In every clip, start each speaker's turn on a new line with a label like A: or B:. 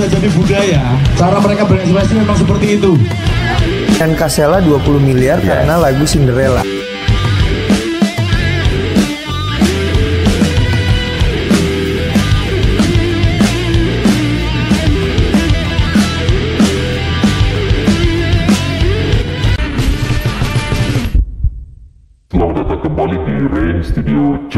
A: sudah jadi budaya. Cara mereka berekspresi memang seperti itu. Dan Kasela 20 miliar yes. Iya. karena lagu Cinderella. Selamat kembali di Studio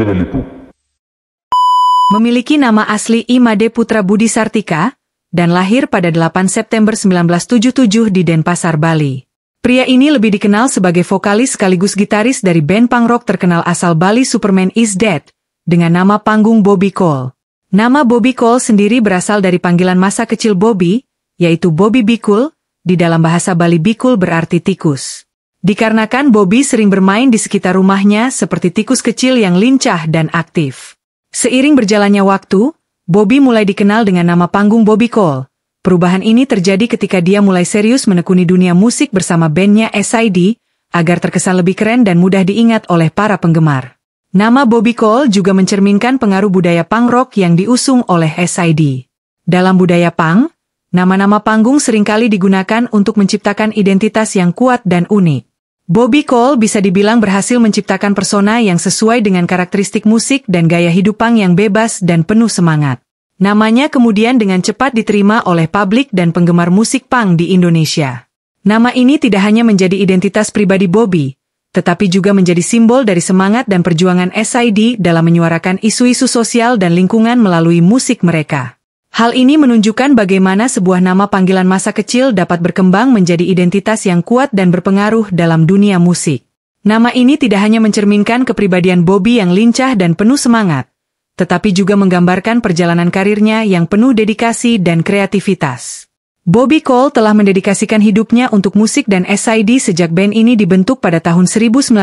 A: Memiliki nama asli Imade Putra Budi Sartika, dan lahir pada 8 September 1977 di Denpasar, Bali. Pria ini lebih dikenal sebagai vokalis sekaligus gitaris dari band punk rock terkenal asal Bali Superman Is Dead, dengan nama panggung Bobby Cole. Nama Bobby Cole sendiri berasal dari panggilan masa kecil Bobby, yaitu Bobby Bikul, di dalam bahasa Bali Bikul berarti tikus. Dikarenakan Bobby sering bermain di sekitar rumahnya seperti tikus kecil yang lincah dan aktif. Seiring berjalannya waktu, Bobby mulai dikenal dengan nama panggung Bobby Cole. Perubahan ini terjadi ketika dia mulai serius menekuni dunia musik bersama bandnya SID, agar terkesan lebih keren dan mudah diingat oleh para penggemar. Nama Bobby Cole juga mencerminkan pengaruh budaya punk rock yang diusung oleh SID. Dalam budaya punk, nama-nama panggung seringkali digunakan untuk menciptakan identitas yang kuat dan unik. Bobby Cole bisa dibilang berhasil menciptakan persona yang sesuai dengan karakteristik musik dan gaya hidup punk yang bebas dan penuh semangat. Namanya kemudian dengan cepat diterima oleh publik dan penggemar musik punk di Indonesia. Nama ini tidak hanya menjadi identitas pribadi Bobby, tetapi juga menjadi simbol dari semangat dan perjuangan SID dalam menyuarakan isu-isu sosial dan lingkungan melalui musik mereka. Hal ini menunjukkan bagaimana sebuah nama panggilan masa kecil dapat berkembang menjadi identitas yang kuat dan berpengaruh dalam dunia musik. Nama ini tidak hanya mencerminkan kepribadian Bobby yang lincah dan penuh semangat, tetapi juga menggambarkan perjalanan karirnya yang penuh dedikasi dan kreativitas. Bobby Cole telah mendedikasikan hidupnya untuk musik dan SID sejak band ini dibentuk pada tahun 1995,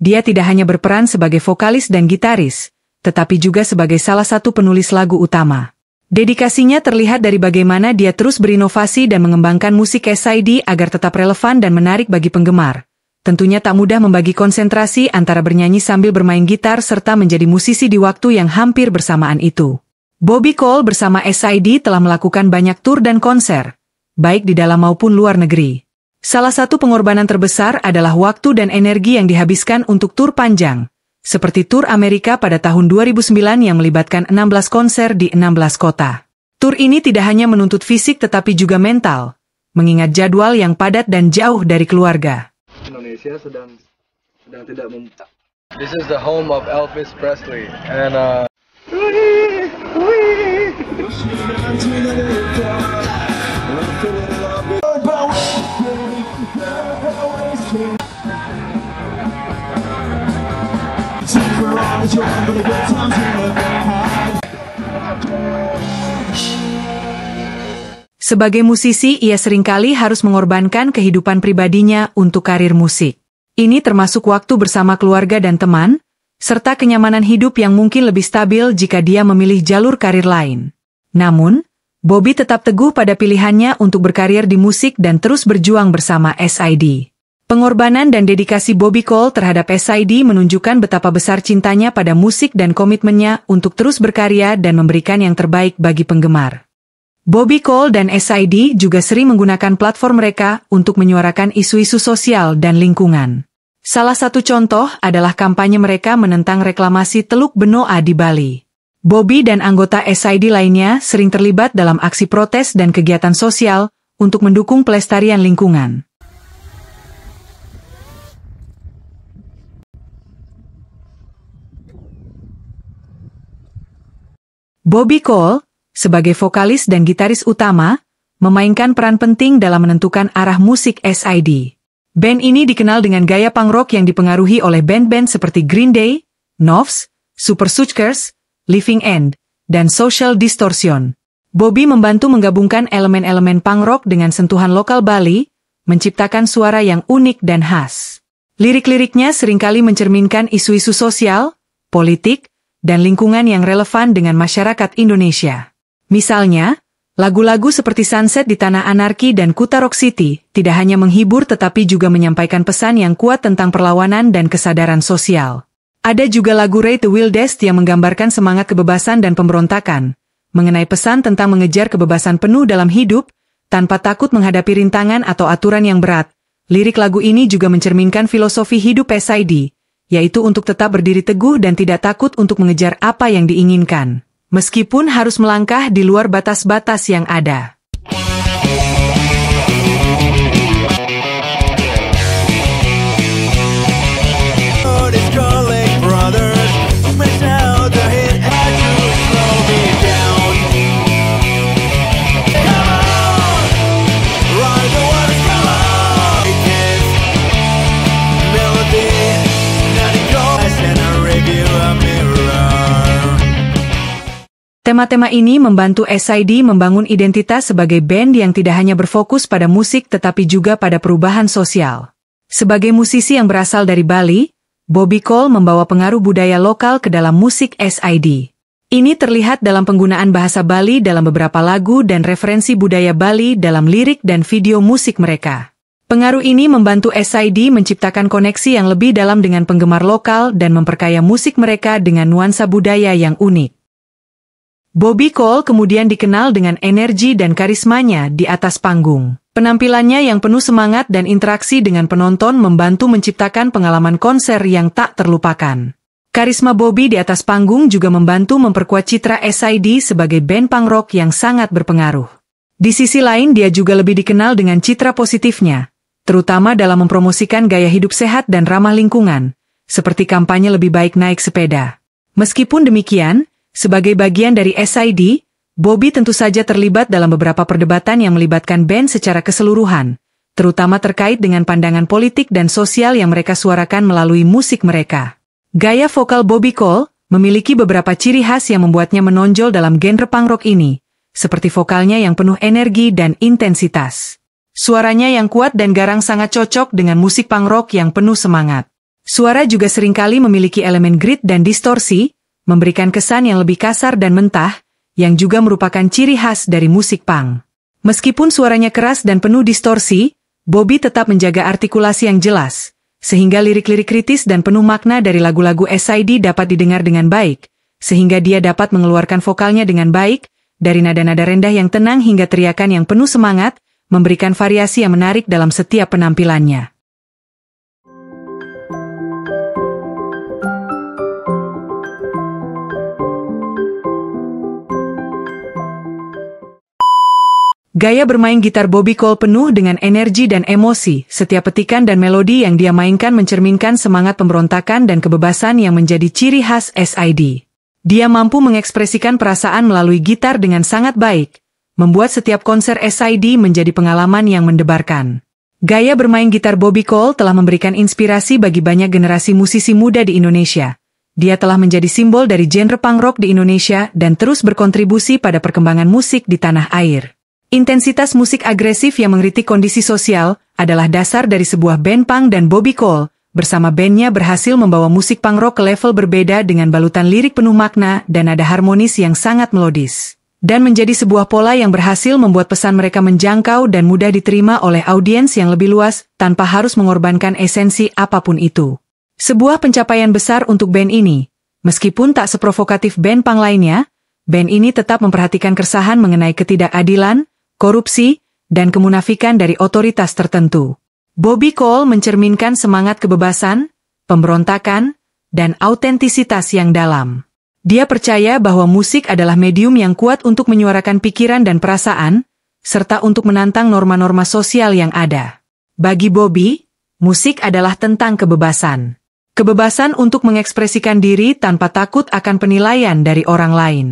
A: dia tidak hanya berperan sebagai vokalis dan gitaris, tetapi juga sebagai salah satu penulis lagu utama. Dedikasinya terlihat dari bagaimana dia terus berinovasi dan mengembangkan musik SID agar tetap relevan dan menarik bagi penggemar. Tentunya tak mudah membagi konsentrasi antara bernyanyi sambil bermain gitar serta menjadi musisi di waktu yang hampir bersamaan itu. Bobby Cole bersama SID telah melakukan banyak tur dan konser, baik di dalam maupun luar negeri. Salah satu pengorbanan terbesar adalah waktu dan energi yang dihabiskan untuk tur panjang, seperti tur Amerika pada tahun 2009 yang melibatkan 16 konser di 16 kota. Tur ini tidak hanya menuntut fisik tetapi juga mental, mengingat jadwal yang padat dan jauh dari keluarga. Indonesia sedang sedang tidak This is the home of Elvis Presley and uh... Sebagai musisi, ia seringkali harus mengorbankan kehidupan pribadinya untuk karir musik. Ini termasuk waktu bersama keluarga dan teman, serta kenyamanan hidup yang mungkin lebih stabil jika dia memilih jalur karir lain. Namun, Bobby tetap teguh pada pilihannya untuk berkarir di musik dan terus berjuang bersama SID. Pengorbanan dan dedikasi Bobby Cole terhadap SID menunjukkan betapa besar cintanya pada musik dan komitmennya untuk terus berkarya dan memberikan yang terbaik bagi penggemar. Bobby Cole dan SID juga sering menggunakan platform mereka untuk menyuarakan isu-isu sosial dan lingkungan. Salah satu contoh adalah kampanye mereka menentang reklamasi Teluk Benoa di Bali. Bobby dan anggota SID lainnya sering terlibat dalam aksi protes dan kegiatan sosial untuk mendukung pelestarian lingkungan. Bobby Cole, sebagai vokalis dan gitaris utama, memainkan peran penting dalam menentukan arah musik SID. Band ini dikenal dengan gaya punk rock yang dipengaruhi oleh band-band seperti Green Day, Novs, Super Suchkers, Living End, dan Social Distortion. Bobby membantu menggabungkan elemen-elemen punk rock dengan sentuhan lokal Bali, menciptakan suara yang unik dan khas. Lirik-liriknya seringkali mencerminkan isu-isu sosial, politik, dan lingkungan yang relevan dengan masyarakat Indonesia. Misalnya, lagu-lagu seperti Sunset di Tanah Anarki dan Kuta Rock City tidak hanya menghibur tetapi juga menyampaikan pesan yang kuat tentang perlawanan dan kesadaran sosial. Ada juga lagu Ray the Wildest yang menggambarkan semangat kebebasan dan pemberontakan, mengenai pesan tentang mengejar kebebasan penuh dalam hidup, tanpa takut menghadapi rintangan atau aturan yang berat. Lirik lagu ini juga mencerminkan filosofi hidup SID, yaitu untuk tetap berdiri teguh dan tidak takut untuk mengejar apa yang diinginkan, meskipun harus melangkah di luar batas-batas yang ada. Tema-tema ini membantu SID membangun identitas sebagai band yang tidak hanya berfokus pada musik tetapi juga pada perubahan sosial. Sebagai musisi yang berasal dari Bali, Bobby Cole membawa pengaruh budaya lokal ke dalam musik SID. Ini terlihat dalam penggunaan bahasa Bali dalam beberapa lagu dan referensi budaya Bali dalam lirik dan video musik mereka. Pengaruh ini membantu SID menciptakan koneksi yang lebih dalam dengan penggemar lokal dan memperkaya musik mereka dengan nuansa budaya yang unik. Bobby Cole kemudian dikenal dengan energi dan karismanya di atas panggung. Penampilannya yang penuh semangat dan interaksi dengan penonton membantu menciptakan pengalaman konser yang tak terlupakan. Karisma Bobby di atas panggung juga membantu memperkuat citra SID sebagai band punk rock yang sangat berpengaruh. Di sisi lain dia juga lebih dikenal dengan citra positifnya, terutama dalam mempromosikan gaya hidup sehat dan ramah lingkungan, seperti kampanye lebih baik naik sepeda. Meskipun demikian, sebagai bagian dari SID, Bobby tentu saja terlibat dalam beberapa perdebatan yang melibatkan band secara keseluruhan, terutama terkait dengan pandangan politik dan sosial yang mereka suarakan melalui musik mereka. Gaya vokal Bobby Cole memiliki beberapa ciri khas yang membuatnya menonjol dalam genre punk rock ini, seperti vokalnya yang penuh energi dan intensitas. Suaranya yang kuat dan garang sangat cocok dengan musik punk rock yang penuh semangat. Suara juga seringkali memiliki elemen grit dan distorsi, memberikan kesan yang lebih kasar dan mentah, yang juga merupakan ciri khas dari musik punk. Meskipun suaranya keras dan penuh distorsi, Bobby tetap menjaga artikulasi yang jelas, sehingga lirik-lirik kritis dan penuh makna dari lagu-lagu SID dapat didengar dengan baik, sehingga dia dapat mengeluarkan vokalnya dengan baik, dari nada-nada rendah yang tenang hingga teriakan yang penuh semangat, memberikan variasi yang menarik dalam setiap penampilannya. Gaya bermain gitar Bobby Cole penuh dengan energi dan emosi, setiap petikan dan melodi yang dia mainkan mencerminkan semangat pemberontakan dan kebebasan yang menjadi ciri khas SID. Dia mampu mengekspresikan perasaan melalui gitar dengan sangat baik, membuat setiap konser SID menjadi pengalaman yang mendebarkan. Gaya bermain gitar Bobby Cole telah memberikan inspirasi bagi banyak generasi musisi muda di Indonesia. Dia telah menjadi simbol dari genre punk rock di Indonesia dan terus berkontribusi pada perkembangan musik di tanah air. Intensitas musik agresif yang mengkritik kondisi sosial adalah dasar dari sebuah band punk dan Bobby Cole, bersama bandnya berhasil membawa musik punk rock ke level berbeda dengan balutan lirik penuh makna dan nada harmonis yang sangat melodis. Dan menjadi sebuah pola yang berhasil membuat pesan mereka menjangkau dan mudah diterima oleh audiens yang lebih luas tanpa harus mengorbankan esensi apapun itu. Sebuah pencapaian besar untuk band ini, meskipun tak seprovokatif band punk lainnya, band ini tetap memperhatikan keresahan mengenai ketidakadilan, korupsi, dan kemunafikan dari otoritas tertentu. Bobby Cole mencerminkan semangat kebebasan, pemberontakan, dan autentisitas yang dalam. Dia percaya bahwa musik adalah medium yang kuat untuk menyuarakan pikiran dan perasaan, serta untuk menantang norma-norma sosial yang ada. Bagi Bobby, musik adalah tentang kebebasan. Kebebasan untuk mengekspresikan diri tanpa takut akan penilaian dari orang lain.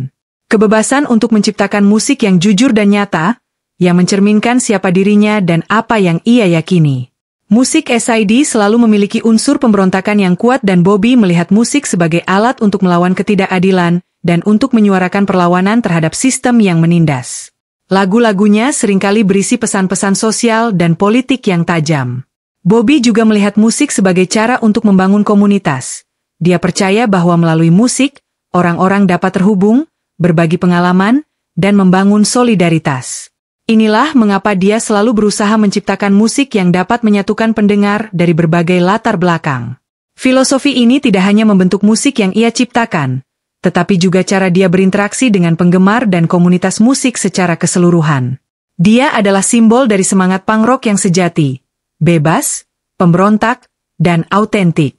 A: Kebebasan untuk menciptakan musik yang jujur dan nyata, yang mencerminkan siapa dirinya dan apa yang ia yakini. Musik SID selalu memiliki unsur pemberontakan yang kuat dan Bobby melihat musik sebagai alat untuk melawan ketidakadilan dan untuk menyuarakan perlawanan terhadap sistem yang menindas. Lagu-lagunya seringkali berisi pesan-pesan sosial dan politik yang tajam. Bobby juga melihat musik sebagai cara untuk membangun komunitas. Dia percaya bahwa melalui musik, orang-orang dapat terhubung, berbagi pengalaman, dan membangun solidaritas. Inilah mengapa dia selalu berusaha menciptakan musik yang dapat menyatukan pendengar dari berbagai latar belakang. Filosofi ini tidak hanya membentuk musik yang ia ciptakan, tetapi juga cara dia berinteraksi dengan penggemar dan komunitas musik secara keseluruhan. Dia adalah simbol dari semangat punk rock yang sejati, bebas, pemberontak, dan autentik.